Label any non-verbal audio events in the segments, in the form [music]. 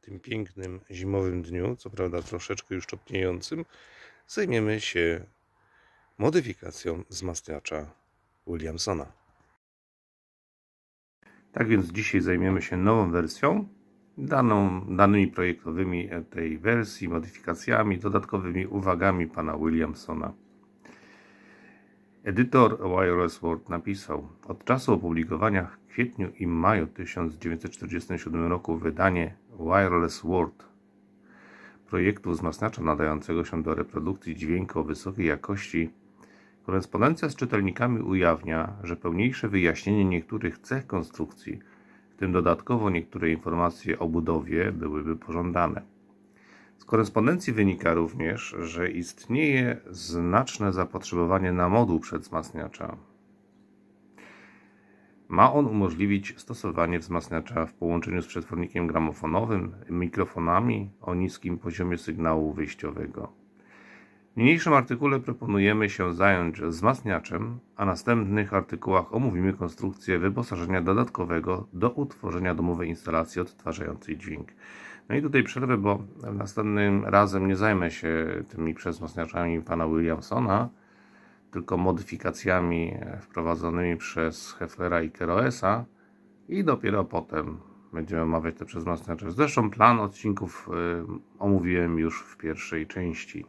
tym pięknym zimowym dniu, co prawda troszeczkę już topniejącym, zajmiemy się modyfikacją wzmacniacza Williamsona. Tak więc dzisiaj zajmiemy się nową wersją, daną, danymi projektowymi tej wersji, modyfikacjami, dodatkowymi uwagami pana Williamsona. Edytor World napisał: Od czasu opublikowania w kwietniu i maju 1947 roku wydanie Wireless World projektu wzmacniacza nadającego się do reprodukcji dźwięku o wysokiej jakości, korespondencja z czytelnikami ujawnia, że pełniejsze wyjaśnienie niektórych cech konstrukcji, w tym dodatkowo niektóre informacje o budowie, byłyby pożądane. Z korespondencji wynika również, że istnieje znaczne zapotrzebowanie na moduł przedwzmacniacza. Ma on umożliwić stosowanie wzmacniacza w połączeniu z przetwornikiem gramofonowym, mikrofonami o niskim poziomie sygnału wyjściowego. W niniejszym artykule proponujemy się zająć wzmacniaczem, a w następnych artykułach omówimy konstrukcję wyposażenia dodatkowego do utworzenia domowej instalacji odtwarzającej dźwięk. No i tutaj przerwę, bo następnym razem nie zajmę się tymi przezmocniaczami pana Williamsona, tylko modyfikacjami wprowadzonymi przez Hefflera i Keroesa i dopiero potem będziemy omawiać te przezmacniacze. Zresztą plan odcinków y, omówiłem już w pierwszej części.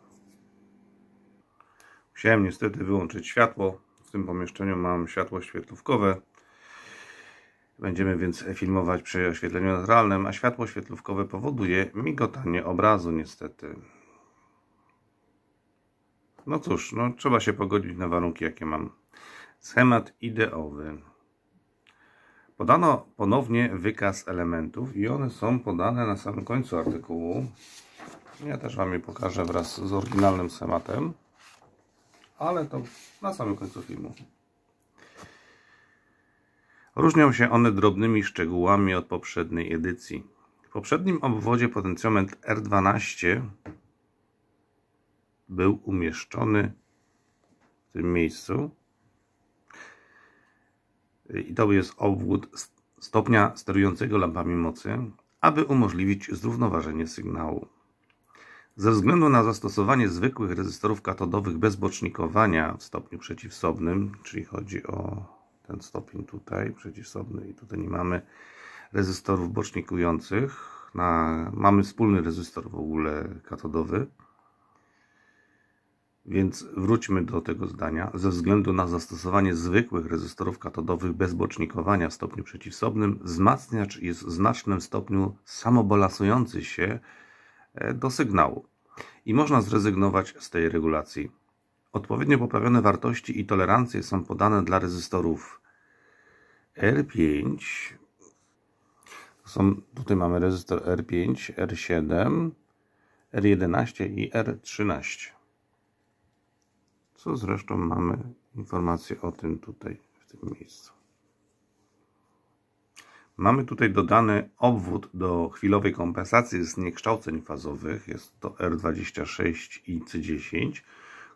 Musiałem niestety wyłączyć światło. W tym pomieszczeniu mam światło świetlówkowe, Będziemy więc filmować przy oświetleniu naturalnym, a światło świetlówkowe powoduje migotanie obrazu niestety. No cóż, no, trzeba się pogodzić na warunki jakie mam. Schemat ideowy. Podano ponownie wykaz elementów i one są podane na samym końcu artykułu. Ja też Wam je pokażę wraz z oryginalnym schematem, ale to na samym końcu filmu. Różnią się one drobnymi szczegółami od poprzedniej edycji. W poprzednim obwodzie potencjometr R12 był umieszczony w tym miejscu i to jest obwód stopnia sterującego lampami mocy, aby umożliwić zrównoważenie sygnału. Ze względu na zastosowanie zwykłych rezystorów katodowych bez bocznikowania w stopniu przeciwsobnym, czyli chodzi o ten stopień tutaj przeciwsobny i tutaj nie mamy rezystorów bocznikujących. Na, mamy wspólny rezystor w ogóle katodowy. Więc wróćmy do tego zdania. Ze względu na zastosowanie zwykłych rezystorów katodowych bez bocznikowania w stopniu przeciwsobnym, wzmacniacz jest w znacznym stopniu samobalasujący się e, do sygnału i można zrezygnować z tej regulacji. Odpowiednio poprawione wartości i tolerancje są podane dla rezystorów R5. Są, tutaj mamy rezystor R5, R7, R11 i R13. Co zresztą mamy informację o tym tutaj, w tym miejscu. Mamy tutaj dodany obwód do chwilowej kompensacji zniekształceń fazowych. Jest to R26 i C10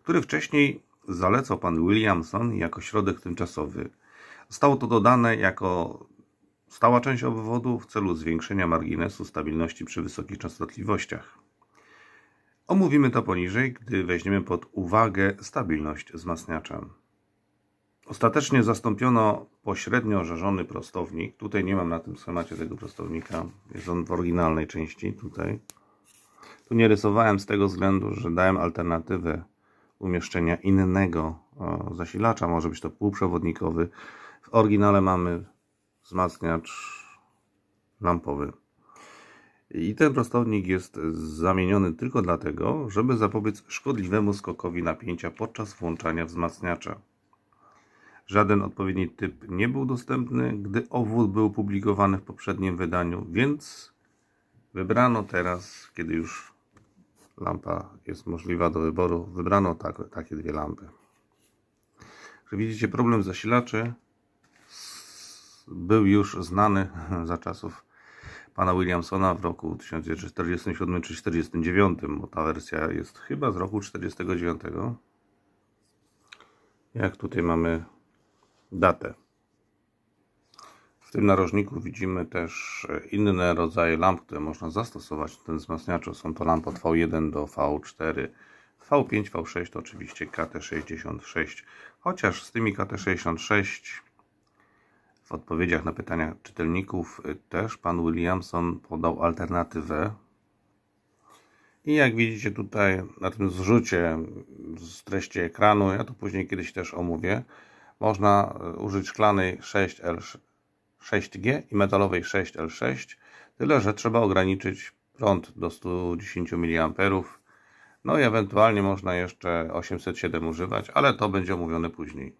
który wcześniej zalecał pan Williamson jako środek tymczasowy. Zostało to dodane jako stała część obwodu w celu zwiększenia marginesu stabilności przy wysokich częstotliwościach. Omówimy to poniżej, gdy weźmiemy pod uwagę stabilność wzmacniacza. Ostatecznie zastąpiono pośrednio żarzony prostownik. Tutaj nie mam na tym schemacie tego prostownika. Jest on w oryginalnej części tutaj. Tu nie rysowałem z tego względu, że dałem alternatywę umieszczenia innego zasilacza, może być to półprzewodnikowy. W oryginale mamy wzmacniacz lampowy. I ten prostownik jest zamieniony tylko dlatego, żeby zapobiec szkodliwemu skokowi napięcia podczas włączania wzmacniacza. Żaden odpowiedni typ nie był dostępny, gdy obwód był publikowany w poprzednim wydaniu, więc wybrano teraz, kiedy już lampa jest możliwa do wyboru. Wybrano tak, takie dwie lampy. Jak widzicie, problem zasilaczy był już znany [laughs] za czasów pana Williamsona w roku 1947 czy 1949, bo ta wersja jest chyba z roku 1949. Jak tutaj mamy datę tym narożniku widzimy też e, inne rodzaje lamp, które można zastosować w tym wzmacniaczu. Są to lampy od V1 do V4, V5, V6 to oczywiście KT66. Chociaż z tymi KT66 w odpowiedziach na pytania czytelników e, też pan Williamson podał alternatywę. I jak widzicie tutaj na tym zrzucie z treści ekranu, ja to później kiedyś też omówię, można e, użyć szklanej 6L 6G i metalowej 6L6, tyle że trzeba ograniczyć prąd do 110 mA. No i ewentualnie można jeszcze 807 używać, ale to będzie omówione później.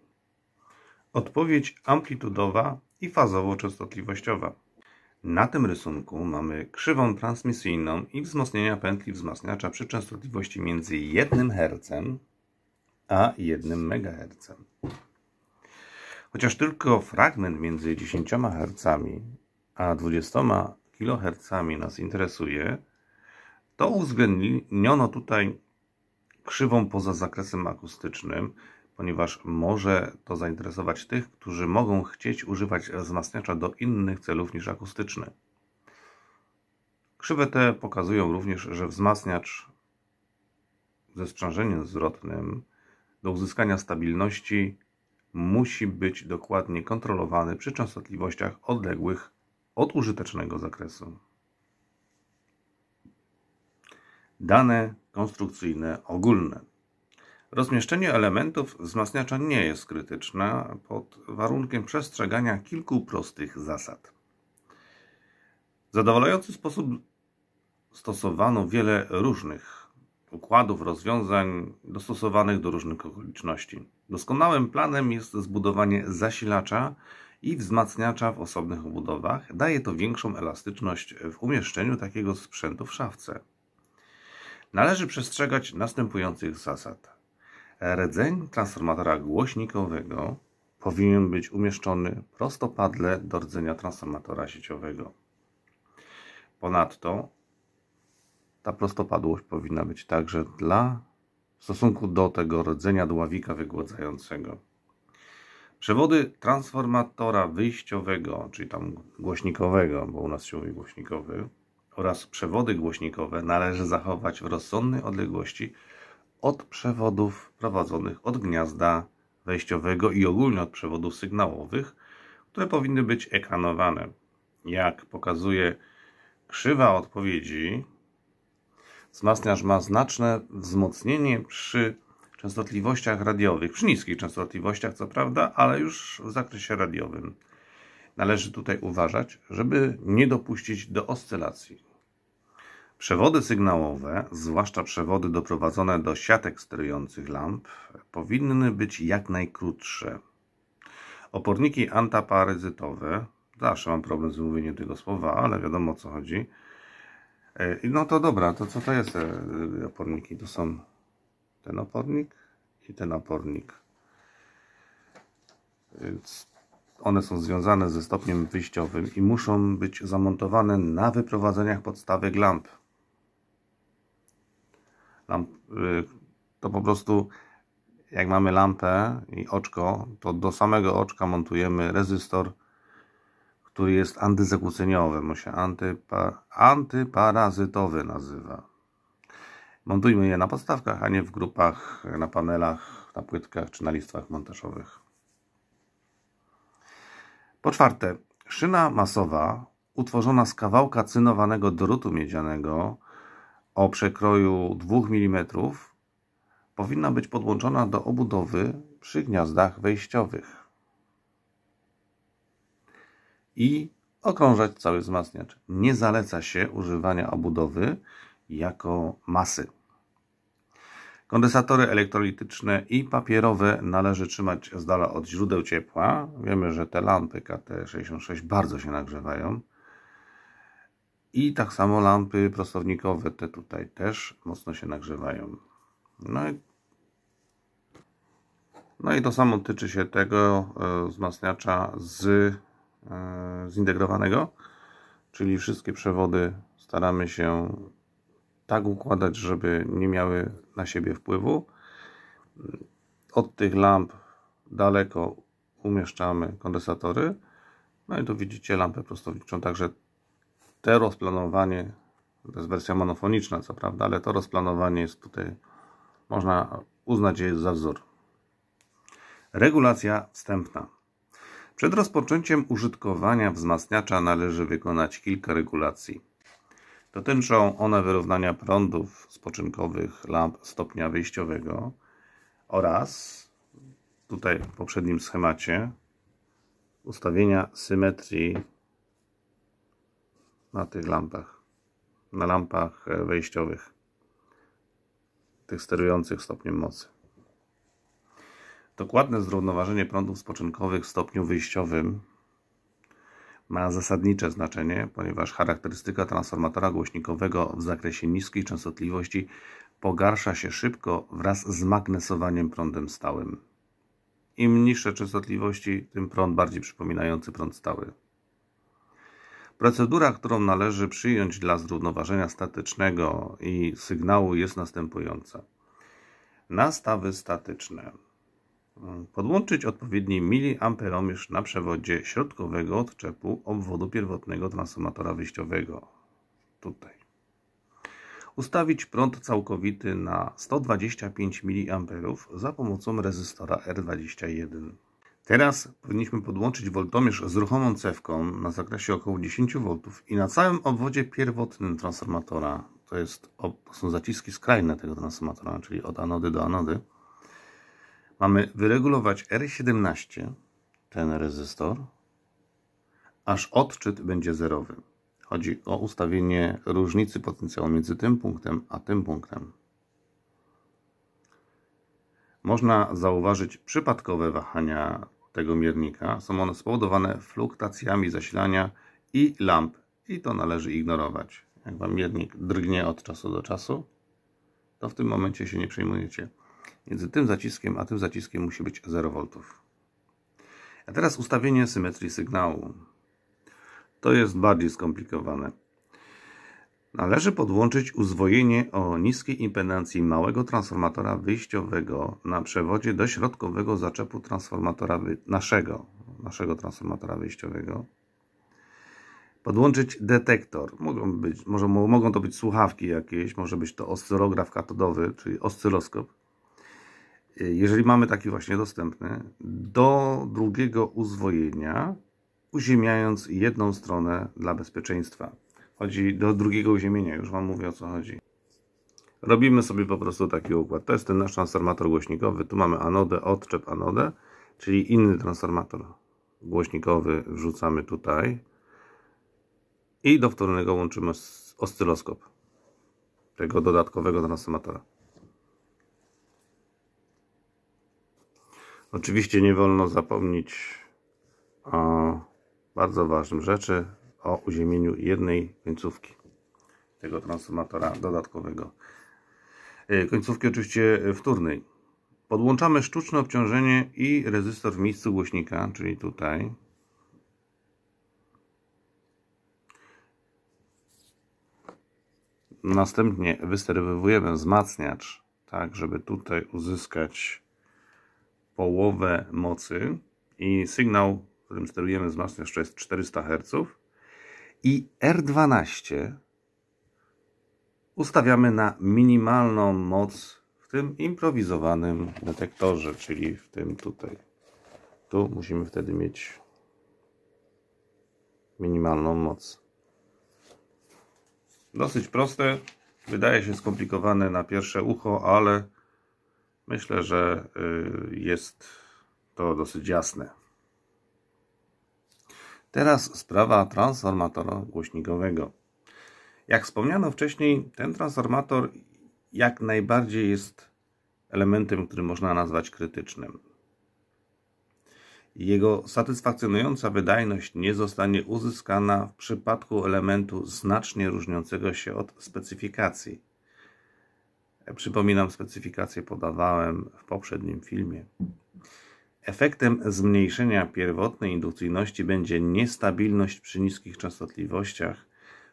Odpowiedź amplitudowa i fazowo-częstotliwościowa. Na tym rysunku mamy krzywą transmisyjną i wzmocnienia pętli wzmacniacza przy częstotliwości między 1 Hz a 1 MHz. Chociaż tylko fragment między 10 Hz a 20 kHz nas interesuje, to uwzględniono tutaj krzywą poza zakresem akustycznym, ponieważ może to zainteresować tych, którzy mogą chcieć używać wzmacniacza do innych celów niż akustyczny. Krzywe te pokazują również, że wzmacniacz ze sprzężeniem zwrotnym do uzyskania stabilności musi być dokładnie kontrolowany przy częstotliwościach odległych od użytecznego zakresu. Dane konstrukcyjne ogólne. Rozmieszczenie elementów wzmacniacza nie jest krytyczne pod warunkiem przestrzegania kilku prostych zasad. W zadowalający sposób stosowano wiele różnych układów, rozwiązań dostosowanych do różnych okoliczności. Doskonałym planem jest zbudowanie zasilacza i wzmacniacza w osobnych obudowach. Daje to większą elastyczność w umieszczeniu takiego sprzętu w szafce. Należy przestrzegać następujących zasad. Rdzeń transformatora głośnikowego powinien być umieszczony prostopadle do rdzenia transformatora sieciowego. Ponadto ta prostopadłość powinna być także dla w stosunku do tego rdzenia dławika wygładzającego. Przewody transformatora wyjściowego, czyli tam głośnikowego, bo u nas się mówi głośnikowy, oraz przewody głośnikowe należy zachować w rozsądnej odległości od przewodów prowadzonych od gniazda wejściowego i ogólnie od przewodów sygnałowych, które powinny być ekranowane. Jak pokazuje krzywa odpowiedzi wzmacniacz ma znaczne wzmocnienie przy częstotliwościach radiowych, przy niskich częstotliwościach co prawda, ale już w zakresie radiowym. Należy tutaj uważać, żeby nie dopuścić do oscylacji. Przewody sygnałowe, zwłaszcza przewody doprowadzone do siatek sterujących lamp, powinny być jak najkrótsze. Oporniki antaparyzytowe, zawsze mam problem z mówieniem tego słowa, ale wiadomo o co chodzi, E, no to dobra, to co to jest te e, oporniki? To są ten opornik i ten opornik. Więc one są związane ze stopniem wyjściowym i muszą być zamontowane na wyprowadzeniach podstawek lamp. Lamp, e, to po prostu jak mamy lampę i oczko, to do samego oczka montujemy rezystor który jest antyzakłóceniowy, on się antypa, antyparazytowy nazywa. Montujmy je na podstawkach, a nie w grupach, na panelach, na płytkach czy na listwach montażowych. Po czwarte, szyna masowa utworzona z kawałka cynowanego drutu miedzianego o przekroju 2 mm powinna być podłączona do obudowy przy gniazdach wejściowych i okrążać cały wzmacniacz. Nie zaleca się używania obudowy jako masy. Kondensatory elektrolityczne i papierowe należy trzymać z dala od źródeł ciepła. Wiemy, że te lampy KT66 bardzo się nagrzewają. I tak samo lampy prostownikowe, te tutaj też mocno się nagrzewają. No i, no i to samo tyczy się tego e, wzmacniacza z E, zintegrowanego, czyli wszystkie przewody staramy się tak układać, żeby nie miały na siebie wpływu. Od tych lamp daleko umieszczamy kondensatory. No i tu widzicie lampę prostowniczą, także te rozplanowanie, to jest wersja monofoniczna co prawda, ale to rozplanowanie jest tutaj, można uznać je za wzór. Regulacja wstępna. Przed rozpoczęciem użytkowania wzmacniacza należy wykonać kilka regulacji. Dotyczą one wyrównania prądów spoczynkowych lamp stopnia wyjściowego oraz, tutaj w poprzednim schemacie, ustawienia symetrii na tych lampach, na lampach e, wejściowych, tych sterujących stopniem mocy. Dokładne zrównoważenie prądów spoczynkowych w stopniu wyjściowym ma zasadnicze znaczenie, ponieważ charakterystyka transformatora głośnikowego w zakresie niskiej częstotliwości pogarsza się szybko wraz z magnesowaniem prądem stałym. Im niższe częstotliwości, tym prąd bardziej przypominający prąd stały. Procedura, którą należy przyjąć dla zrównoważenia statycznego i sygnału jest następująca. Nastawy statyczne podłączyć odpowiedni miliamperomierz na przewodzie środkowego odczepu obwodu pierwotnego transformatora wyjściowego. Tutaj. Ustawić prąd całkowity na 125 mA za pomocą rezystora R21. Teraz powinniśmy podłączyć voltomierz z ruchomą cewką na zakresie około 10 V i na całym obwodzie pierwotnym transformatora, to, jest, to są zaciski skrajne tego transformatora, czyli od anody do anody, mamy wyregulować R17, ten rezystor, aż odczyt będzie zerowy. Chodzi o ustawienie różnicy potencjału między tym punktem a tym punktem. Można zauważyć przypadkowe wahania tego miernika. Są one spowodowane fluktacjami zasilania i lamp i to należy ignorować. Jak Wam miernik drgnie od czasu do czasu, to w tym momencie się nie przejmujecie. Między tym zaciskiem a tym zaciskiem musi być 0 V. A teraz ustawienie symetrii sygnału. To jest bardziej skomplikowane. Należy podłączyć uzwojenie o niskiej impedancji małego transformatora wyjściowego na przewodzie do środkowego zaczepu transformatora naszego, naszego transformatora wyjściowego. Podłączyć detektor. Mogą, być, może, mogą to być słuchawki jakieś, może być to oscylograf katodowy, czyli oscyloskop jeżeli mamy taki właśnie dostępny, do drugiego uzwojenia, uziemiając jedną stronę dla bezpieczeństwa. Chodzi do drugiego uziemienia, już Wam mówię o co chodzi. Robimy sobie po prostu taki układ. To jest ten nasz transformator głośnikowy. Tu mamy anodę, odczep anodę, czyli inny transformator głośnikowy wrzucamy tutaj i do wtórnego łączymy oscyloskop tego dodatkowego transformatora. Oczywiście nie wolno zapomnieć o bardzo ważnym rzeczy, o uziemieniu jednej końcówki tego transformatora dodatkowego. Y, końcówki oczywiście wtórnej. Podłączamy sztuczne obciążenie i rezystor w miejscu głośnika, czyli tutaj. Następnie wysterowujemy wzmacniacz, tak żeby tutaj uzyskać połowę mocy i sygnał, którym sterujemy wzmacniacz to jest 400 Hz i R12 ustawiamy na minimalną moc w tym improwizowanym detektorze, czyli w tym tutaj. Tu musimy wtedy mieć minimalną moc. Dosyć proste, wydaje się skomplikowane na pierwsze ucho, ale Myślę, że y, jest to dosyć jasne. Teraz sprawa transformatora głośnikowego. Jak wspomniano wcześniej, ten transformator jak najbardziej jest elementem, który można nazwać krytycznym. Jego satysfakcjonująca wydajność nie zostanie uzyskana w przypadku elementu znacznie różniącego się od specyfikacji Przypominam, specyfikację podawałem w poprzednim filmie. Efektem zmniejszenia pierwotnej indukcyjności będzie niestabilność przy niskich częstotliwościach,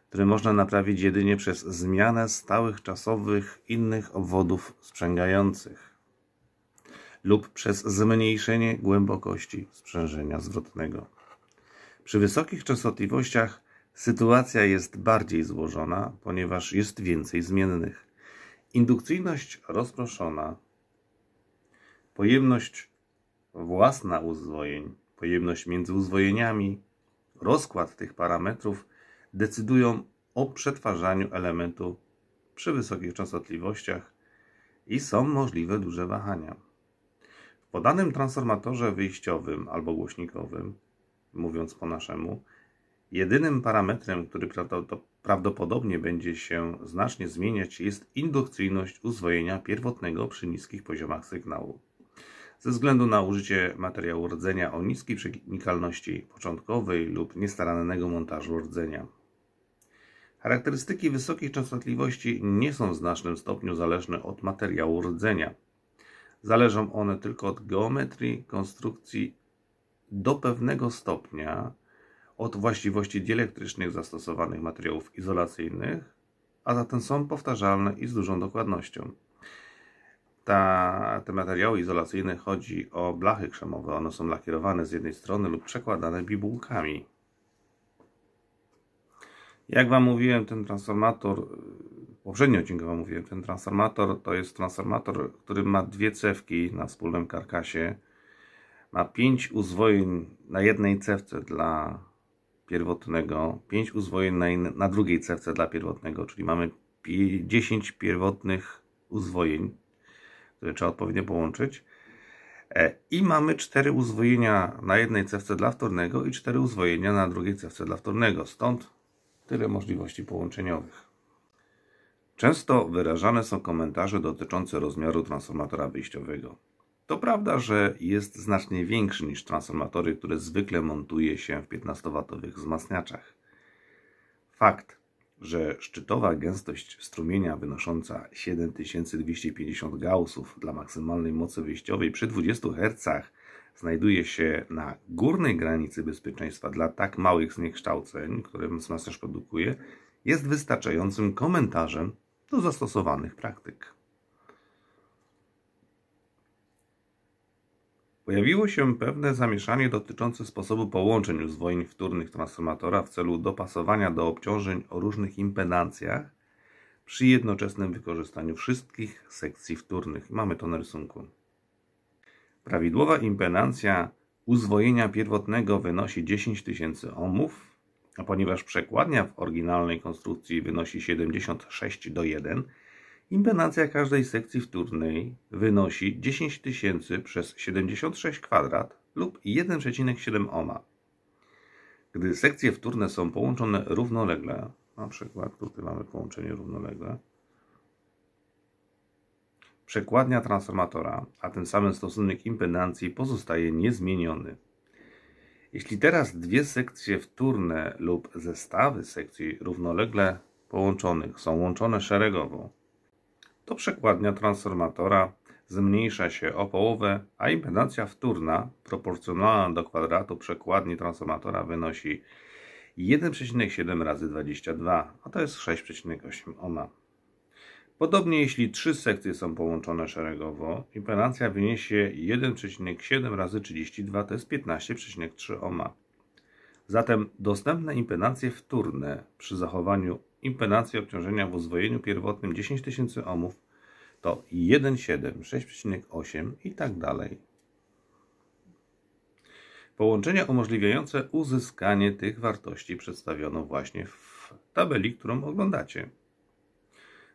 które można naprawić jedynie przez zmianę stałych czasowych innych obwodów sprzęgających lub przez zmniejszenie głębokości sprzężenia zwrotnego. Przy wysokich częstotliwościach sytuacja jest bardziej złożona, ponieważ jest więcej zmiennych. Indukcyjność rozproszona, pojemność własna uzwojeń, pojemność między uzwojeniami, rozkład tych parametrów decydują o przetwarzaniu elementu przy wysokich częstotliwościach i są możliwe duże wahania. W podanym transformatorze wyjściowym albo głośnikowym, mówiąc po naszemu, jedynym parametrem, który prawdopodobnie będzie się znacznie zmieniać jest indukcyjność uzwojenia pierwotnego przy niskich poziomach sygnału. Ze względu na użycie materiału rdzenia o niskiej przenikalności początkowej lub niestarannego montażu rdzenia. Charakterystyki wysokiej częstotliwości nie są w znacznym stopniu zależne od materiału rdzenia. Zależą one tylko od geometrii, konstrukcji do pewnego stopnia od właściwości dielektrycznych zastosowanych materiałów izolacyjnych, a zatem są powtarzalne i z dużą dokładnością. Ta, te materiały izolacyjne chodzi o blachy krzemowe. One są lakierowane z jednej strony lub przekładane bibułkami. Jak Wam mówiłem, ten transformator, poprzednio odcinku Wam mówiłem, ten transformator to jest transformator, który ma dwie cewki na wspólnym karkasie. Ma pięć uzwojeń na jednej cewce dla pierwotnego, 5 uzwojeń na, na drugiej cewce dla pierwotnego, czyli mamy 10 pierwotnych uzwojeń, które trzeba odpowiednio połączyć. E, I mamy 4 uzwojenia na jednej cewce dla wtórnego i 4 uzwojenia na drugiej cewce dla wtórnego. Stąd tyle możliwości połączeniowych. Często wyrażane są komentarze dotyczące rozmiaru transformatora wyjściowego. To prawda, że jest znacznie większy niż transformatory, które zwykle montuje się w 15 watowych wzmacniaczach. Fakt, że szczytowa gęstość strumienia wynosząca 7250 gaussów dla maksymalnej mocy wyjściowej przy 20 Hz znajduje się na górnej granicy bezpieczeństwa dla tak małych zniekształceń, które wzmacniacz produkuje, jest wystarczającym komentarzem do zastosowanych praktyk. Pojawiło się pewne zamieszanie dotyczące sposobu połączeń uzwojeń wtórnych transformatora w celu dopasowania do obciążeń o różnych impedancjach przy jednoczesnym wykorzystaniu wszystkich sekcji wtórnych. Mamy to na rysunku. Prawidłowa impedancja uzwojenia pierwotnego wynosi 10 tysięcy ohmów, a ponieważ przekładnia w oryginalnej konstrukcji wynosi 76 do 1, Impedancja każdej sekcji wtórnej wynosi 10 000 przez 76 kwadrat lub 1,7 ohma. Gdy sekcje wtórne są połączone równolegle, na przykład tutaj mamy połączenie równolegle, przekładnia transformatora, a tym samym stosunek impedancji pozostaje niezmieniony. Jeśli teraz dwie sekcje wtórne lub zestawy sekcji równolegle połączonych są łączone szeregowo, to przekładnia transformatora zmniejsza się o połowę, a impedancja wtórna proporcjonalna do kwadratu przekładni transformatora wynosi 1,7 razy 22, a to jest 6,8 ohma. Podobnie jeśli trzy sekcje są połączone szeregowo, impedancja wyniesie 1,7 razy 32, to jest 15,3 ohma. Zatem dostępne impedancje wtórne przy zachowaniu impedancji obciążenia w uzwojeniu pierwotnym 10 000 ohmów to 1,7, 6,8 i tak dalej. Połączenia umożliwiające uzyskanie tych wartości przedstawiono właśnie w tabeli, którą oglądacie.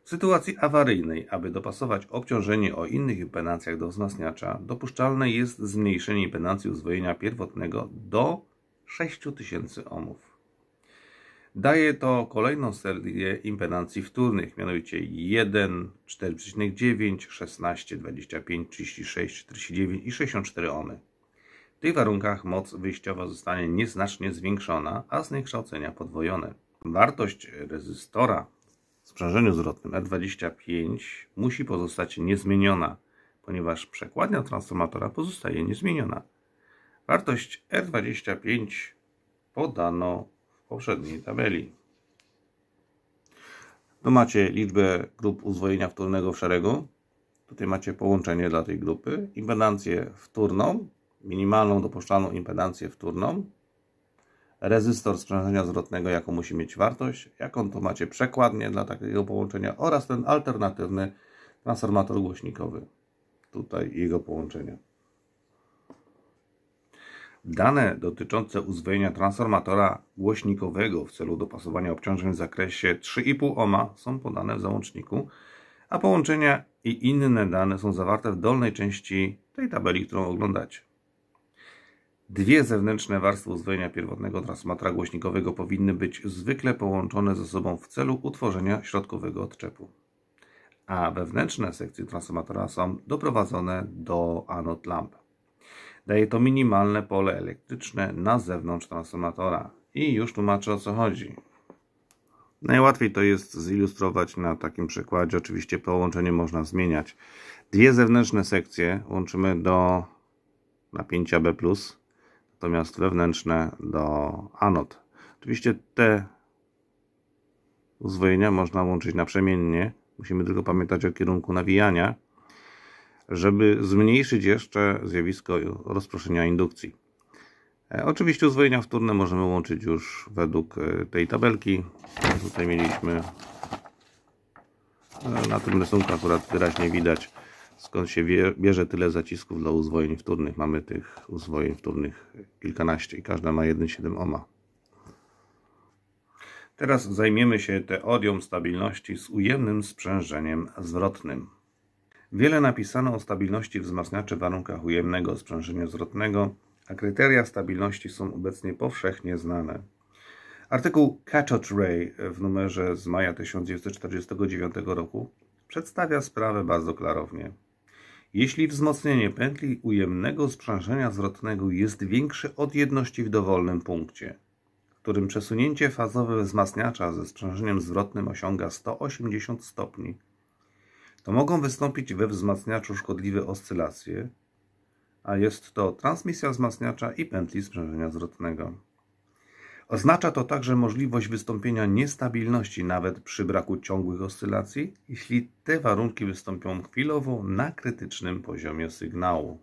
W sytuacji awaryjnej, aby dopasować obciążenie o innych impedancjach do wzmacniacza, dopuszczalne jest zmniejszenie impedancji uzwojenia pierwotnego do 6000 ohmów. Daje to kolejną serię impedancji wtórnych, mianowicie 1, 4,9, 16, 25, 36, 49 i 64 ohmy. W tych warunkach moc wyjściowa zostanie nieznacznie zwiększona, a zniekształcenia podwojone. Wartość rezystora w sprzężeniu zwrotnym R25 musi pozostać niezmieniona, ponieważ przekładnia transformatora pozostaje niezmieniona. Wartość R25 podano poprzedniej tabeli. Tu macie liczbę grup uzwojenia wtórnego w szeregu. Tutaj macie połączenie dla tej grupy, impedancję wtórną, minimalną dopuszczalną impedancję wtórną, rezystor sprzężenia zwrotnego, jaką musi mieć wartość, jaką to macie przekładnie dla takiego połączenia oraz ten alternatywny transformator głośnikowy. Tutaj jego połączenie. Dane dotyczące uzwojenia transformatora głośnikowego w celu dopasowania obciążeń w zakresie 3,5 ohma są podane w załączniku, a połączenia i inne dane są zawarte w dolnej części tej tabeli, którą oglądacie. Dwie zewnętrzne warstwy uzwojenia pierwotnego transformatora głośnikowego powinny być zwykle połączone ze sobą w celu utworzenia środkowego odczepu. A wewnętrzne sekcje transformatora są doprowadzone do anot lampy. Daje to minimalne pole elektryczne na zewnątrz transformatora. I już tłumaczę o co chodzi. Najłatwiej to jest zilustrować na takim przykładzie. Oczywiście połączenie można zmieniać. Dwie zewnętrzne sekcje łączymy do napięcia B+, natomiast wewnętrzne do anod. Oczywiście te uzwojenia można łączyć naprzemiennie. Musimy tylko pamiętać o kierunku nawijania żeby zmniejszyć jeszcze zjawisko rozproszenia indukcji. E, oczywiście uzwojenia wtórne możemy łączyć już według e, tej tabelki. Tutaj mieliśmy e, na tym rysunku akurat wyraźnie widać skąd się bierze tyle zacisków dla uzwojeń wtórnych. Mamy tych uzwojeń wtórnych kilkanaście i każda ma 1,7 ohma. Teraz zajmiemy się teorią stabilności z ujemnym sprzężeniem zwrotnym. Wiele napisano o stabilności wzmacniaczy w warunkach ujemnego sprzężenia zwrotnego, a kryteria stabilności są obecnie powszechnie znane. Artykuł Catchot Ray w numerze z maja 1949 roku przedstawia sprawę bardzo klarownie. Jeśli wzmocnienie pętli ujemnego sprzężenia zwrotnego jest większe od jedności w dowolnym punkcie, w którym przesunięcie fazowe wzmacniacza ze sprzężeniem zwrotnym osiąga 180 stopni, to mogą wystąpić we wzmacniaczu szkodliwe oscylacje, a jest to transmisja wzmacniacza i pętli sprzężenia zwrotnego. Oznacza to także możliwość wystąpienia niestabilności nawet przy braku ciągłych oscylacji, jeśli te warunki wystąpią chwilowo na krytycznym poziomie sygnału.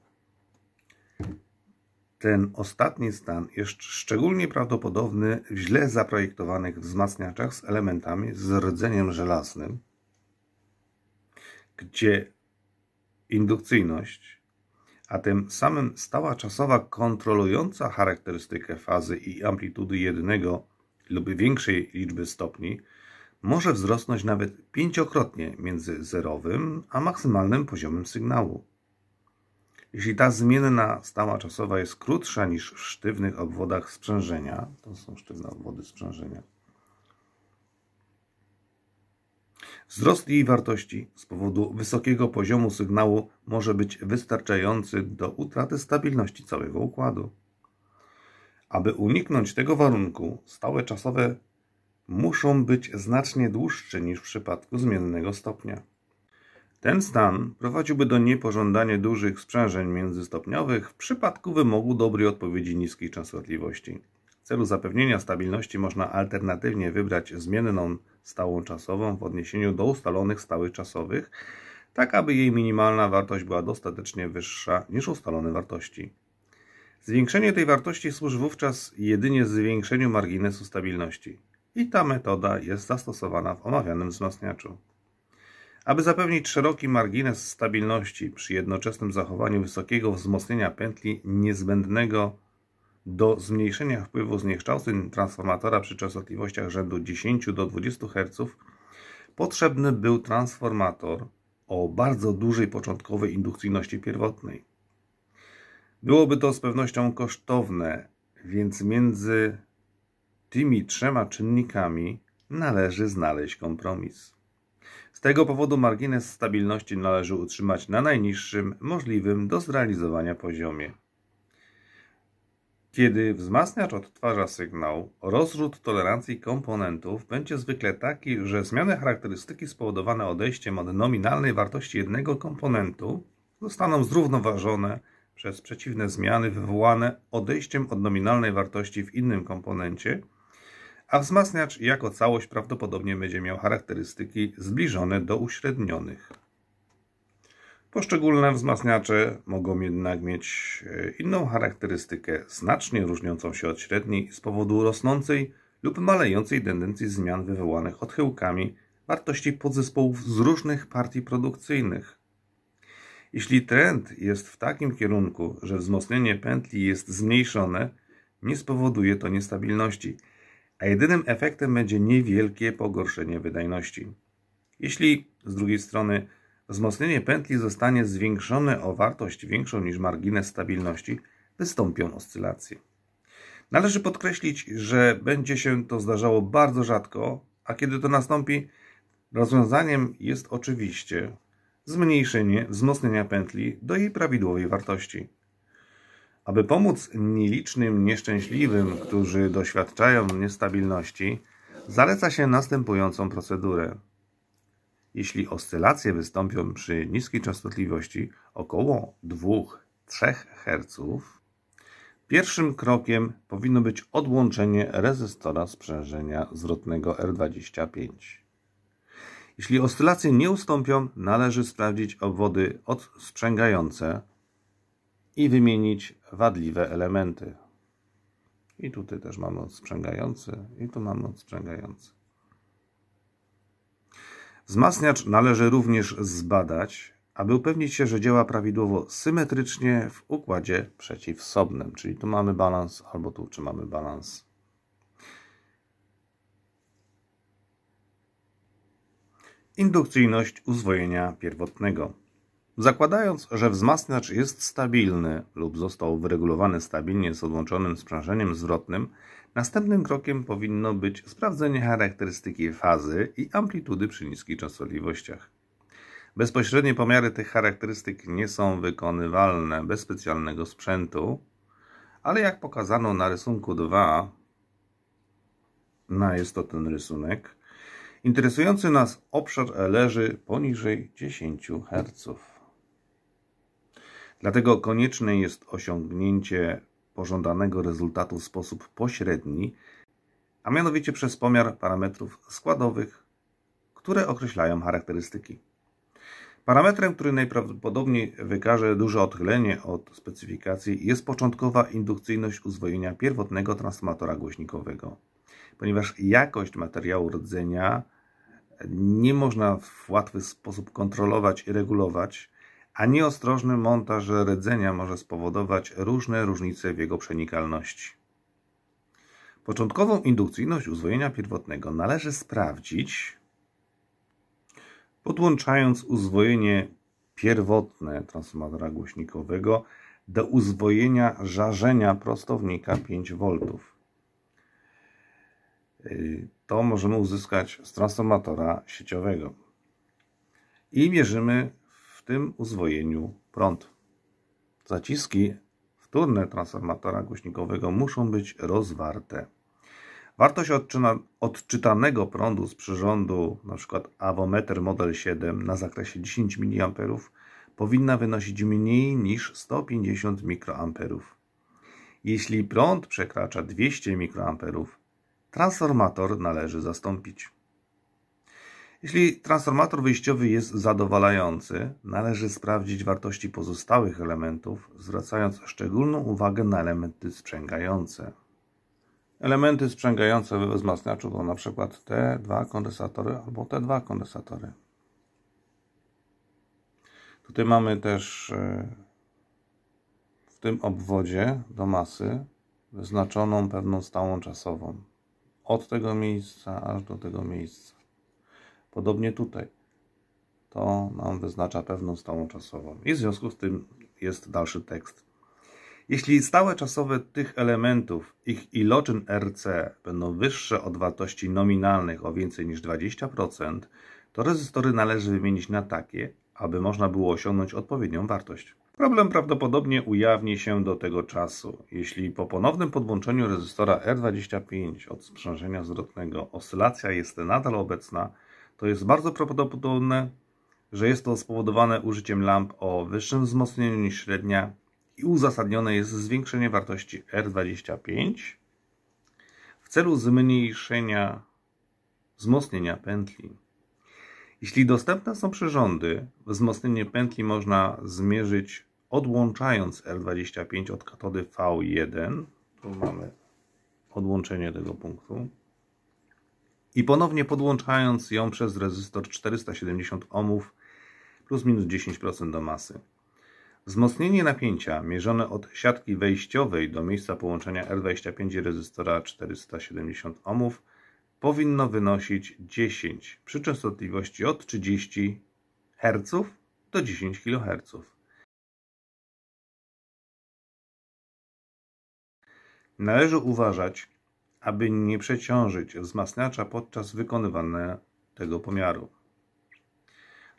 Ten ostatni stan jest szczególnie prawdopodobny w źle zaprojektowanych wzmacniaczach z elementami z rdzeniem żelaznym, gdzie indukcyjność, a tym samym stała czasowa kontrolująca charakterystykę fazy i amplitudy jednego lub większej liczby stopni, może wzrosnąć nawet pięciokrotnie między zerowym a maksymalnym poziomem sygnału. Jeśli ta zmienna stała czasowa jest krótsza niż w sztywnych obwodach sprzężenia, to są sztywne obwody sprzężenia, Wzrost jej wartości z powodu wysokiego poziomu sygnału może być wystarczający do utraty stabilności całego układu. Aby uniknąć tego warunku, stałe czasowe muszą być znacznie dłuższe niż w przypadku zmiennego stopnia. Ten stan prowadziłby do niepożądanie dużych sprzężeń międzystopniowych w przypadku wymogu dobrej odpowiedzi niskiej częstotliwości. W celu zapewnienia stabilności można alternatywnie wybrać zmienną stałą czasową w odniesieniu do ustalonych stałych czasowych, tak aby jej minimalna wartość była dostatecznie wyższa niż ustalone wartości. Zwiększenie tej wartości służy wówczas jedynie zwiększeniu marginesu stabilności i ta metoda jest zastosowana w omawianym wzmacniaczu. Aby zapewnić szeroki margines stabilności przy jednoczesnym zachowaniu wysokiego wzmocnienia pętli niezbędnego do zmniejszenia wpływu zniekształceń transformatora przy częstotliwościach rzędu 10 do 20 Hz potrzebny był transformator o bardzo dużej początkowej indukcyjności pierwotnej. Byłoby to z pewnością kosztowne, więc między tymi trzema czynnikami należy znaleźć kompromis. Z tego powodu margines stabilności należy utrzymać na najniższym możliwym do zrealizowania poziomie. Kiedy wzmacniacz odtwarza sygnał, rozrzut tolerancji komponentów będzie zwykle taki, że zmiany charakterystyki spowodowane odejściem od nominalnej wartości jednego komponentu zostaną zrównoważone przez przeciwne zmiany wywołane odejściem od nominalnej wartości w innym komponencie, a wzmacniacz jako całość prawdopodobnie będzie miał charakterystyki zbliżone do uśrednionych. Poszczególne wzmacniacze mogą jednak mieć e, inną charakterystykę, znacznie różniącą się od średniej z powodu rosnącej lub malejącej tendencji zmian wywołanych odchyłkami wartości podzespołów z różnych partii produkcyjnych. Jeśli trend jest w takim kierunku, że wzmocnienie pętli jest zmniejszone, nie spowoduje to niestabilności, a jedynym efektem będzie niewielkie pogorszenie wydajności. Jeśli z drugiej strony Wzmocnienie pętli zostanie zwiększone o wartość większą niż margines stabilności, wystąpią oscylacje. Należy podkreślić, że będzie się to zdarzało bardzo rzadko, a kiedy to nastąpi, rozwiązaniem jest oczywiście zmniejszenie wzmocnienia pętli do jej prawidłowej wartości. Aby pomóc nielicznym nieszczęśliwym, którzy doświadczają niestabilności, zaleca się następującą procedurę. Jeśli oscylacje wystąpią przy niskiej częstotliwości około 2-3 Hz, pierwszym krokiem powinno być odłączenie rezystora sprzężenia zwrotnego R25. Jeśli oscylacje nie ustąpią, należy sprawdzić obwody odsprzęgające i wymienić wadliwe elementy. I tutaj też mamy odsprzęgający, i tu mamy odsprzęgający. Wzmacniacz należy również zbadać, aby upewnić się, że działa prawidłowo symetrycznie w układzie przeciwsobnym. Czyli tu mamy balans, albo tu czy mamy balans. Indukcyjność uzwojenia pierwotnego. Zakładając, że wzmacniacz jest stabilny lub został wyregulowany stabilnie z odłączonym sprzężeniem zwrotnym, Następnym krokiem powinno być sprawdzenie charakterystyki fazy i amplitudy przy niskich częstotliwościach. Bezpośrednie pomiary tych charakterystyk nie są wykonywalne bez specjalnego sprzętu, ale jak pokazano na rysunku 2, na jest to ten rysunek, interesujący nas obszar leży poniżej 10 Hz. Dlatego konieczne jest osiągnięcie pożądanego rezultatu w sposób pośredni, a mianowicie przez pomiar parametrów składowych, które określają charakterystyki. Parametrem, który najprawdopodobniej wykaże duże odchylenie od specyfikacji jest początkowa indukcyjność uzwojenia pierwotnego transformatora głośnikowego, ponieważ jakość materiału rdzenia nie można w łatwy sposób kontrolować i regulować, a nieostrożny montaż rdzenia może spowodować różne różnice w jego przenikalności. Początkową indukcyjność uzwojenia pierwotnego należy sprawdzić, podłączając uzwojenie pierwotne transformatora głośnikowego do uzwojenia żarzenia prostownika 5 V. To możemy uzyskać z transformatora sieciowego. I mierzymy tym uzwojeniu prąd. Zaciski wtórne transformatora głośnikowego muszą być rozwarte. Wartość odczyna, odczytanego prądu z przyrządu np. awometer model 7 na zakresie 10 mA powinna wynosić mniej niż 150 mikroamperów. Jeśli prąd przekracza 200 mikroamperów, transformator należy zastąpić. Jeśli transformator wyjściowy jest zadowalający, należy sprawdzić wartości pozostałych elementów, zwracając szczególną uwagę na elementy sprzęgające. Elementy sprzęgające we wzmacniaczu to np. te dwa kondensatory albo te dwa kondensatory. Tutaj mamy też e, w tym obwodzie do masy wyznaczoną pewną stałą czasową. Od tego miejsca aż do tego miejsca. Podobnie tutaj. To nam wyznacza pewną stałą czasową. I w związku z tym jest dalszy tekst. Jeśli stałe czasowe tych elementów, ich iloczyn RC będą wyższe od wartości nominalnych o więcej niż 20%, to rezystory należy wymienić na takie, aby można było osiągnąć odpowiednią wartość. Problem prawdopodobnie ujawni się do tego czasu, jeśli po ponownym podłączeniu rezystora R25 od sprzężenia zwrotnego oscylacja jest nadal obecna, to jest bardzo prawdopodobne, że jest to spowodowane użyciem lamp o wyższym wzmocnieniu niż średnia i uzasadnione jest zwiększenie wartości R25 w celu zmniejszenia wzmocnienia pętli. Jeśli dostępne są przyrządy, wzmocnienie pętli można zmierzyć odłączając R25 od katody V1. Tu mamy odłączenie tego punktu i ponownie podłączając ją przez rezystor 470 ohmów plus minus 10% do masy. Wzmocnienie napięcia mierzone od siatki wejściowej do miejsca połączenia R25 i rezystora 470 ohmów powinno wynosić 10 przy częstotliwości od 30 Hz do 10 kHz. Należy uważać, aby nie przeciążyć wzmacniacza podczas wykonywania tego pomiaru.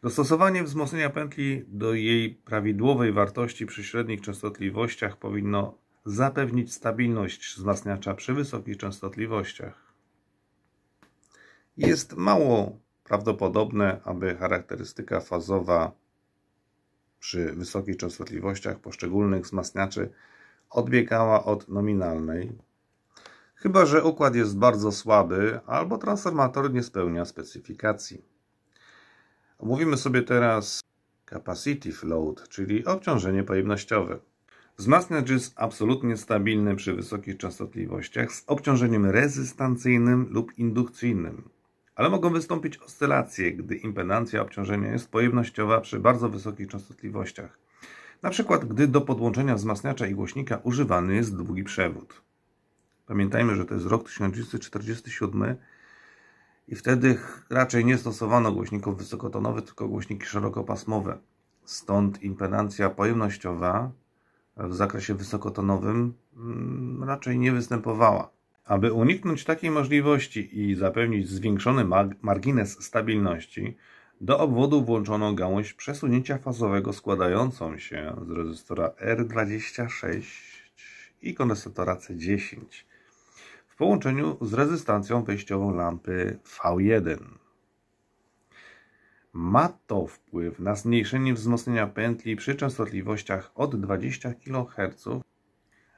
Dostosowanie wzmocnienia pętli do jej prawidłowej wartości przy średnich częstotliwościach powinno zapewnić stabilność wzmacniacza przy wysokich częstotliwościach. Jest mało prawdopodobne, aby charakterystyka fazowa przy wysokich częstotliwościach poszczególnych wzmacniaczy odbiegała od nominalnej, chyba że układ jest bardzo słaby albo transformator nie spełnia specyfikacji. Omówimy sobie teraz capacitive load, czyli obciążenie pojemnościowe. Wzmacniacz jest absolutnie stabilny przy wysokich częstotliwościach z obciążeniem rezystancyjnym lub indukcyjnym, ale mogą wystąpić oscylacje, gdy impedancja obciążenia jest pojemnościowa przy bardzo wysokich częstotliwościach. Na przykład, gdy do podłączenia wzmacniacza i głośnika używany jest długi przewód. Pamiętajmy, że to jest rok 1947 i wtedy raczej nie stosowano głośników wysokotonowych, tylko głośniki szerokopasmowe. Stąd impedancja pojemnościowa w zakresie wysokotonowym mm, raczej nie występowała. Aby uniknąć takiej możliwości i zapewnić zwiększony margines stabilności, do obwodu włączono gałąź przesunięcia fazowego składającą się z rezystora R26 i kondensatora C10 połączeniu z rezystancją wejściową lampy V1. Ma to wpływ na zmniejszenie wzmocnienia pętli przy częstotliwościach od 20 kHz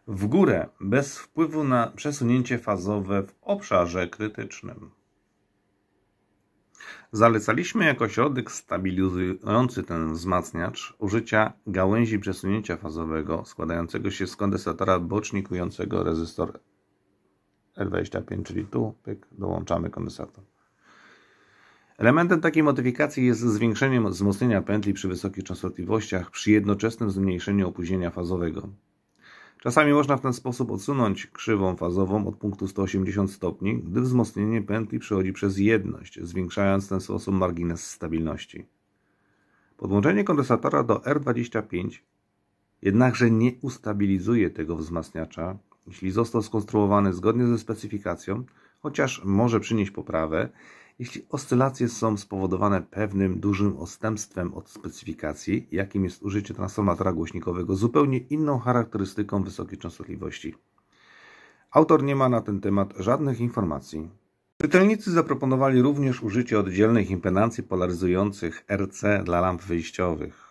w górę bez wpływu na przesunięcie fazowe w obszarze krytycznym. Zalecaliśmy jako środek stabilizujący ten wzmacniacz użycia gałęzi przesunięcia fazowego składającego się z kondensatora bocznikującego rezystor R25, czyli tu, pyk, dołączamy kondensator. Elementem takiej modyfikacji jest zwiększenie wzmocnienia pętli przy wysokich częstotliwościach przy jednoczesnym zmniejszeniu opóźnienia fazowego. Czasami można w ten sposób odsunąć krzywą fazową od punktu 180 stopni, gdy wzmocnienie pętli przechodzi przez jedność, zwiększając w ten sposób margines stabilności. Podłączenie kondensatora do R25 jednakże nie ustabilizuje tego wzmacniacza, jeśli został skonstruowany zgodnie ze specyfikacją, chociaż może przynieść poprawę, jeśli oscylacje są spowodowane pewnym dużym odstępstwem od specyfikacji, jakim jest użycie transformatora głośnikowego zupełnie inną charakterystyką wysokiej częstotliwości. Autor nie ma na ten temat żadnych informacji. Czytelnicy zaproponowali również użycie oddzielnych impedancji polaryzujących RC dla lamp wyjściowych.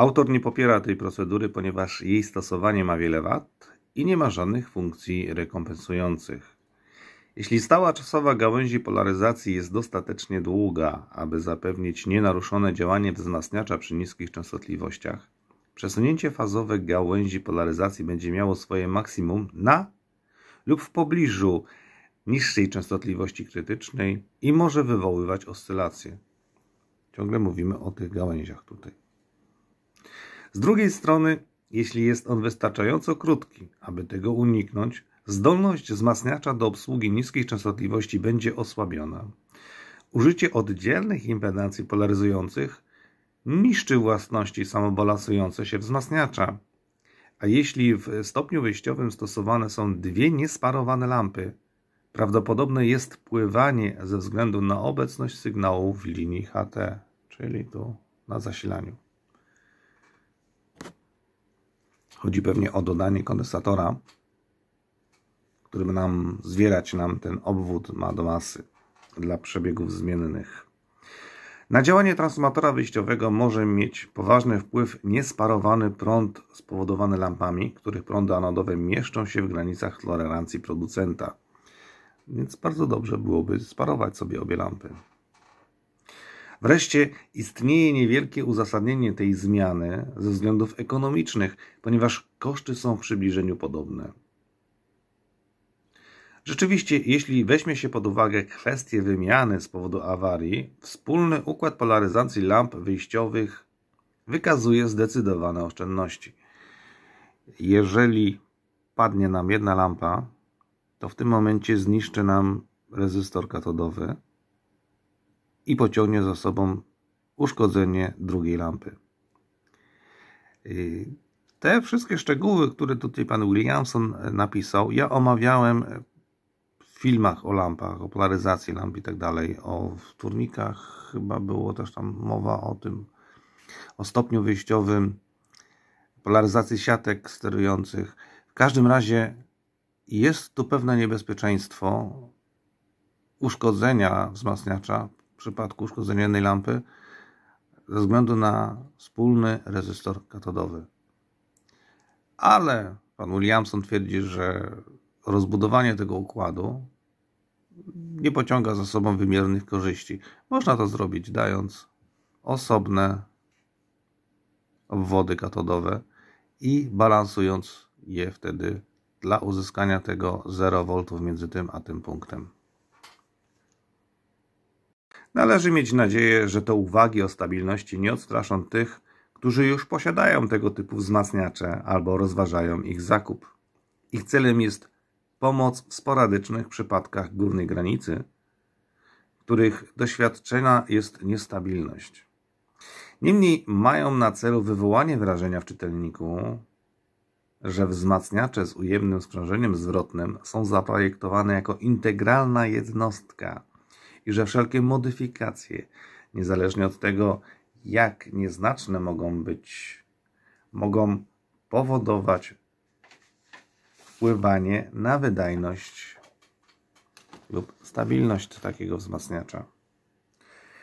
Autor nie popiera tej procedury, ponieważ jej stosowanie ma wiele wad i nie ma żadnych funkcji rekompensujących. Jeśli stała czasowa gałęzi polaryzacji jest dostatecznie długa, aby zapewnić nienaruszone działanie wzmacniacza przy niskich częstotliwościach, przesunięcie fazowe gałęzi polaryzacji będzie miało swoje maksimum na lub w pobliżu niższej częstotliwości krytycznej i może wywoływać oscylacje. Ciągle mówimy o tych gałęziach tutaj. Z drugiej strony, jeśli jest on wystarczająco krótki, aby tego uniknąć, zdolność wzmacniacza do obsługi niskich częstotliwości będzie osłabiona. Użycie oddzielnych impedancji polaryzujących niszczy własności samobalansujące się wzmacniacza. A jeśli w stopniu wyjściowym stosowane są dwie niesparowane lampy, prawdopodobne jest pływanie ze względu na obecność sygnału w linii HT, czyli tu na zasilaniu. Chodzi pewnie o dodanie kondensatora, który by nam zwierać nam ten obwód ma do masy dla przebiegów zmiennych. Na działanie transformatora wyjściowego może mieć poważny wpływ niesparowany prąd spowodowany lampami, których prądy anodowe mieszczą się w granicach tolerancji producenta. Więc bardzo dobrze byłoby sparować sobie obie lampy. Wreszcie istnieje niewielkie uzasadnienie tej zmiany ze względów ekonomicznych, ponieważ koszty są w przybliżeniu podobne. Rzeczywiście, jeśli weźmie się pod uwagę kwestię wymiany z powodu awarii, wspólny układ polaryzacji lamp wyjściowych wykazuje zdecydowane oszczędności. Jeżeli padnie nam jedna lampa, to w tym momencie zniszczy nam rezystor katodowy, i pociągnie za sobą uszkodzenie drugiej lampy. Te wszystkie szczegóły, które tutaj pan Williamson napisał, ja omawiałem w filmach o lampach, o polaryzacji lamp i tak dalej, o wtórnikach chyba było też tam mowa o tym, o stopniu wyjściowym, polaryzacji siatek sterujących. W każdym razie jest tu pewne niebezpieczeństwo uszkodzenia wzmacniacza przypadku uszkodzenia jednej lampy ze względu na wspólny rezystor katodowy. Ale pan Williamson twierdzi, że rozbudowanie tego układu nie pociąga za sobą wymiernych korzyści. Można to zrobić dając osobne obwody katodowe i balansując je wtedy dla uzyskania tego 0 V między tym a tym punktem. Należy mieć nadzieję, że te uwagi o stabilności nie odstraszą tych, którzy już posiadają tego typu wzmacniacze albo rozważają ich zakup. Ich celem jest pomoc w sporadycznych przypadkach górnej granicy, których doświadczona jest niestabilność. Niemniej mają na celu wywołanie wrażenia w czytelniku, że wzmacniacze z ujemnym sprzężeniem zwrotnym są zaprojektowane jako integralna jednostka, i że wszelkie modyfikacje, niezależnie od tego, jak nieznaczne mogą być, mogą powodować wpływanie na wydajność lub stabilność takiego wzmacniacza.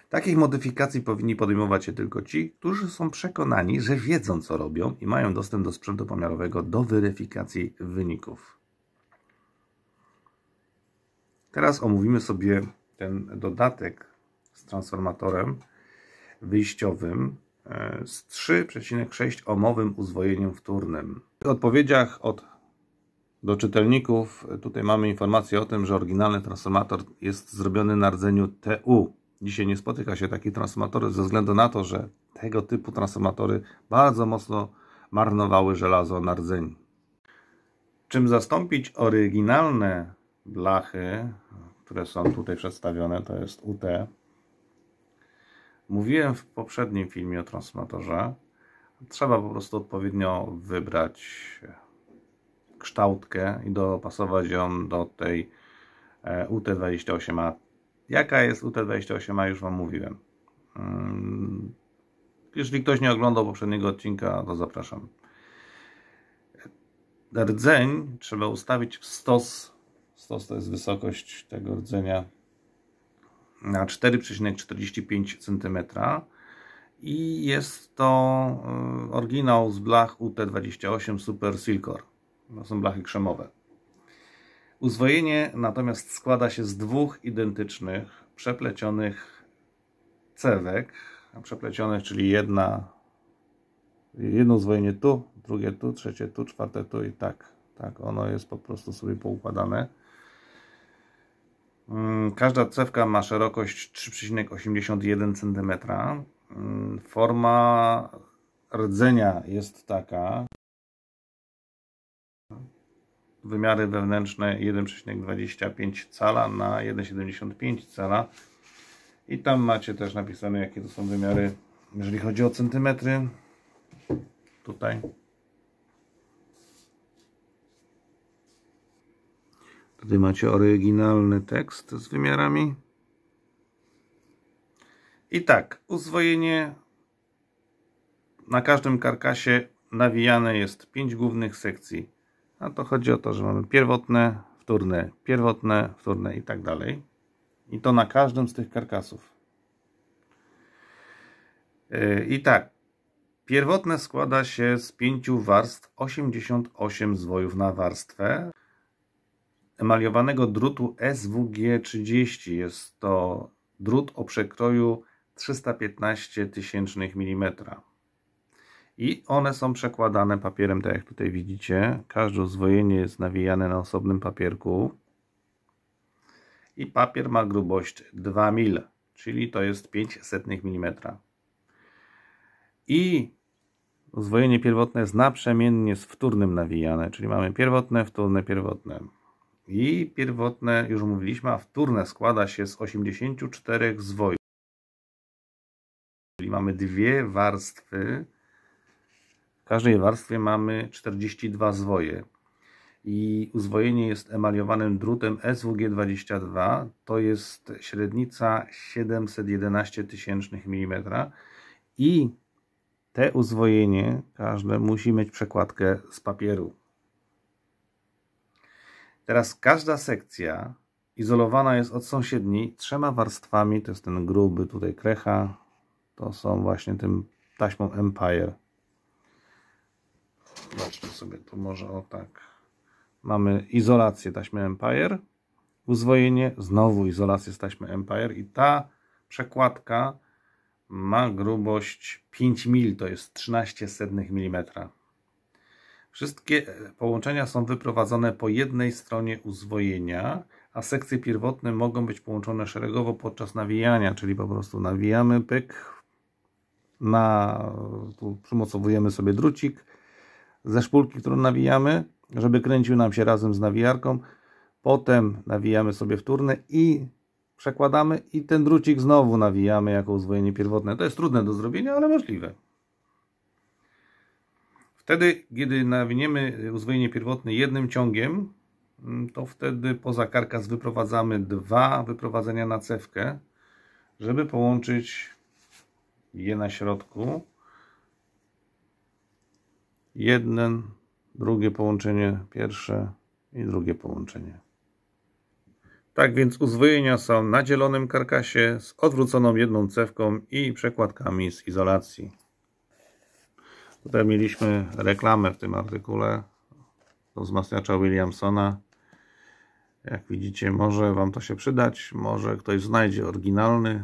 Takich modyfikacji powinni podejmować się tylko ci, którzy są przekonani, że wiedzą co robią i mają dostęp do sprzętu pomiarowego do weryfikacji wyników. Teraz omówimy sobie ten dodatek z transformatorem wyjściowym e, z 3,6 omowym uzwojeniem wtórnym. W odpowiedziach od do czytelników e, tutaj mamy informację o tym, że oryginalny transformator jest zrobiony na rdzeniu TU. Dzisiaj nie spotyka się takich transformator ze względu na to, że tego typu transformatory bardzo mocno marnowały żelazo na rdzeniu. Czym zastąpić oryginalne blachy które są tutaj przedstawione, to jest UT. Mówiłem w poprzednim filmie o transformatorze. Trzeba po prostu odpowiednio wybrać kształtkę i dopasować ją do tej e, UT28A. Jaka jest UT28A już Wam mówiłem. Mm, jeżeli ktoś nie oglądał poprzedniego odcinka, to zapraszam. Rdzeń trzeba ustawić w stos Stos to jest wysokość tego rdzenia na 4,45 cm i jest to y, oryginał z blach UT28 Super Silkor. To są blachy krzemowe. Uzwojenie natomiast składa się z dwóch identycznych, przeplecionych cewek. Przeplecionych, czyli jedna, jedno uzwojenie tu, drugie tu, trzecie tu, czwarte tu i tak. Tak, ono jest po prostu sobie poukładane. Mm, każda cewka ma szerokość 3,81 cm. Mm, forma rdzenia jest taka. Wymiary wewnętrzne 1,25 cala na 1,75 cala. I tam macie też napisane, jakie to są wymiary, jeżeli chodzi o centymetry. Tutaj. Tutaj macie oryginalny tekst z wymiarami. I tak, uzwojenie na każdym karkasie nawijane jest 5 głównych sekcji. A to chodzi o to, że mamy pierwotne, wtórne, pierwotne, wtórne i tak dalej. I to na każdym z tych karkasów. Yy, I tak, pierwotne składa się z 5 warstw 88 zwojów na warstwę emaliowanego drutu SWG30. Jest to drut o przekroju 315 tysięcznych mm. I one są przekładane papierem, tak jak tutaj widzicie. Każde uzwojenie jest nawijane na osobnym papierku. I papier ma grubość 2 mil, czyli to jest 500 mm. I uzwojenie pierwotne jest naprzemiennie z wtórnym nawijane, czyli mamy pierwotne, wtórne, pierwotne i pierwotne, już mówiliśmy, a wtórne składa się z 84 zwoi. Czyli mamy dwie warstwy. W każdej warstwie mamy 42 zwoje. I uzwojenie jest emaliowanym drutem SWG22. To jest średnica 711 tysięcznych mm. I te uzwojenie każde musi mieć przekładkę z papieru. Teraz każda sekcja izolowana jest od sąsiedniej trzema warstwami. To jest ten gruby tutaj krecha. To są właśnie tym taśmą Empire. Zobaczmy sobie tu może o tak. Mamy izolację taśmy Empire. Uzwojenie, znowu izolację z taśmy Empire. I ta przekładka ma grubość 5 mil, to jest 13 mm. milimetra. Wszystkie e, połączenia są wyprowadzone po jednej stronie uzwojenia, a sekcje pierwotne mogą być połączone szeregowo podczas nawijania, czyli po prostu nawijamy, pyk, na, tu przymocowujemy sobie drucik ze szpulki, którą nawijamy, żeby kręcił nam się razem z nawijarką. Potem nawijamy sobie wtórne i przekładamy i ten drucik znowu nawijamy jako uzwojenie pierwotne. To jest trudne do zrobienia, ale możliwe. Wtedy, kiedy nawiniemy uzwojenie pierwotne jednym ciągiem, mm, to wtedy poza karkas wyprowadzamy dwa wyprowadzenia na cewkę, żeby połączyć je na środku. Jeden, drugie połączenie pierwsze i drugie połączenie. Tak więc uzwojenia są na dzielonym karkasie z odwróconą jedną cewką i przekładkami z izolacji. Tutaj mieliśmy reklamę w tym artykule do wzmacniacza Williamsona. Jak widzicie, może Wam to się przydać, może ktoś znajdzie oryginalny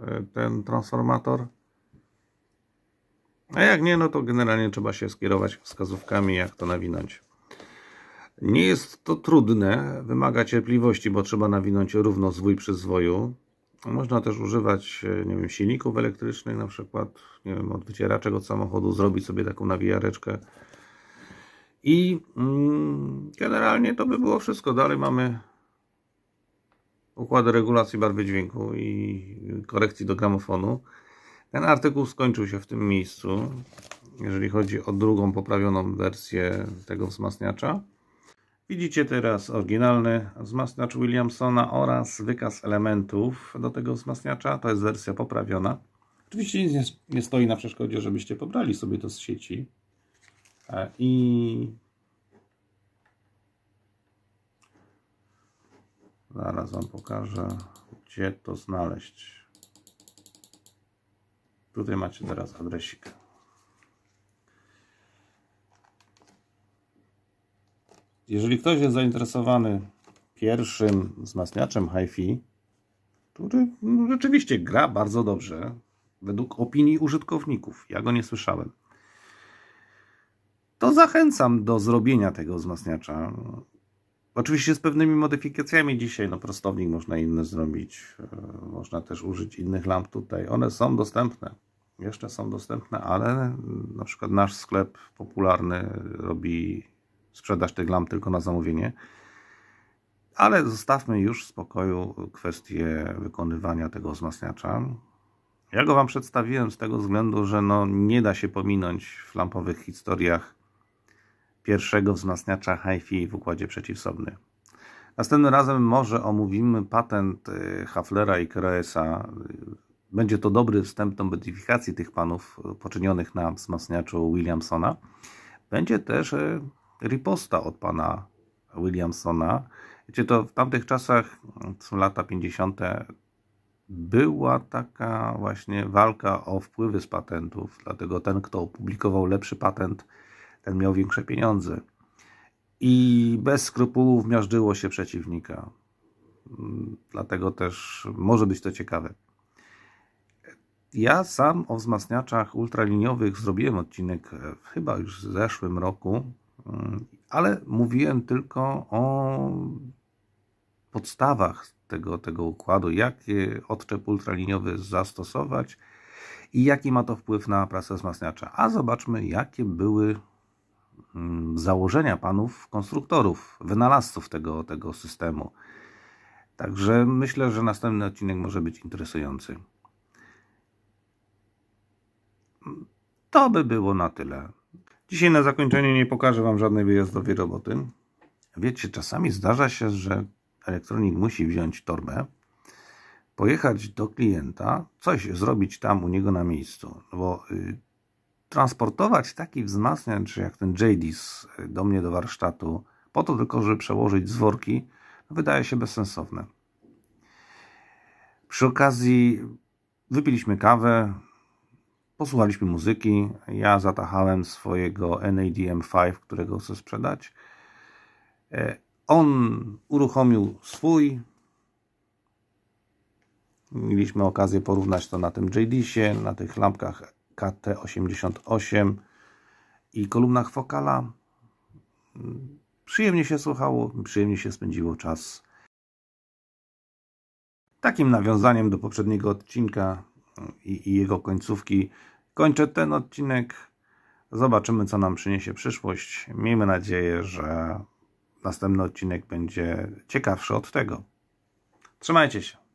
e, ten transformator. A jak nie, no to generalnie trzeba się skierować wskazówkami, jak to nawinąć. Nie jest to trudne, wymaga cierpliwości, bo trzeba nawinąć równo zwój przy zwoju. Można też używać, e, nie wiem, silników elektrycznych, na przykład, nie wiem, od wycieraczek od samochodu, zrobić sobie taką nawijareczkę. I mm, generalnie to by było wszystko. Dalej mamy układ regulacji barwy dźwięku i korekcji do gramofonu. Ten artykuł skończył się w tym miejscu, jeżeli chodzi o drugą poprawioną wersję tego wzmacniacza. Widzicie teraz oryginalny wzmacniacz Williamsona oraz wykaz elementów do tego wzmacniacza. To jest wersja poprawiona. Oczywiście nic nie stoi na przeszkodzie, żebyście pobrali sobie to z sieci. E, I zaraz Wam pokażę, gdzie to znaleźć. Tutaj macie teraz adresik. Jeżeli ktoś jest zainteresowany pierwszym wzmacniaczem HiFi, który no, rzeczywiście gra bardzo dobrze, według opinii użytkowników, ja go nie słyszałem, to zachęcam do zrobienia tego wzmacniacza. Oczywiście z pewnymi modyfikacjami dzisiaj, no prostownik można inny zrobić, e, można też użyć innych lamp tutaj. One są dostępne, jeszcze są dostępne, ale mm, na przykład nasz sklep popularny robi sprzedaż tych lamp tylko na zamówienie. Ale zostawmy już w spokoju kwestię wykonywania tego wzmacniacza. Ja go Wam przedstawiłem z tego względu, że no nie da się pominąć w lampowych historiach pierwszego wzmacniacza HiFi w układzie przeciwsobny. Następnym razem może omówimy patent y, Hafflera i Kroesa. Będzie to dobry wstęp do modyfikacji tych panów poczynionych na wzmacniaczu Williamsona. Będzie też y, riposta od pana Williamsona. Wiecie, to w tamtych czasach, są lata 50., była taka właśnie walka o wpływy z patentów, dlatego ten, kto opublikował lepszy patent, ten miał większe pieniądze. I bez skrupułów miażdżyło się przeciwnika. Dlatego też może być to ciekawe. Ja sam o wzmacniaczach ultraliniowych zrobiłem odcinek e, chyba już w zeszłym roku, Mm, ale mówiłem tylko o podstawach tego, tego układu, jakie odczep ultraliniowy zastosować i jaki ma to wpływ na pracę wzmacniacza. A zobaczmy, jakie były mm, założenia panów konstruktorów, wynalazców tego, tego systemu. Także myślę, że następny odcinek może być interesujący. To by było na tyle. Dzisiaj na zakończenie nie pokażę Wam żadnej wyjazdowej roboty. Wiecie, czasami zdarza się, że elektronik musi wziąć torbę, pojechać do klienta, coś zrobić tam u niego na miejscu, no bo y, transportować taki wzmacniacz jak ten JDIS do mnie do warsztatu po to tylko, żeby przełożyć z worki, no wydaje się bezsensowne. Przy okazji wypiliśmy kawę, Posłuchaliśmy muzyki, ja zatachałem swojego NADM5, którego chcę sprzedać. E, on uruchomił swój. Mieliśmy okazję porównać to na tym JD-sie, na tych lampkach KT88 i kolumnach Fokala. Przyjemnie się słuchało, przyjemnie się spędziło czas. Takim nawiązaniem do poprzedniego odcinka i, i jego końcówki. Kończę ten odcinek. Zobaczymy, co nam przyniesie przyszłość. Miejmy nadzieję, że następny odcinek będzie ciekawszy od tego. Trzymajcie się.